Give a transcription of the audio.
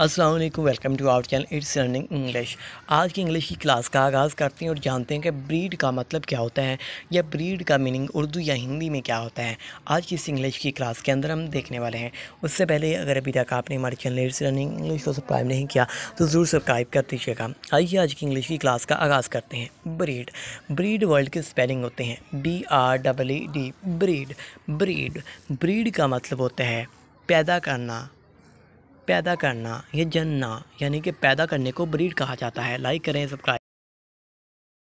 Aslam welcome to our channel it's learning English आज की English की क्लास का आगाज़ करते हैं और जानते हैं कि ब्रीड का मतलब क्या होता है या ब्रीड का मीनिंग उर्दू या हिंदी में क्या होता है आज की इस इंग्लिश की क्लास के अंदर हम देखने वाले हैं उससे पहले अगर अभी तक आपने हमारे चैनल इट्स लर्निंग इंग्लिश को सब्सक्राइब नहीं किया तो ज़रूर सब्सक्राइब कर दीजिएगा आइए आज की इंग्लिश की क्लास का आगाज़ करते हैं ब्रीड ब्रीड वर्ल्ड के स्पेलिंग होते हैं B R double E D breed breed breed का मतलब होता है पैदा करना पैदा करना या जनना यानी कि पैदा करने को ब्रीड कहा जाता है लाइक करें सब्सक्राइब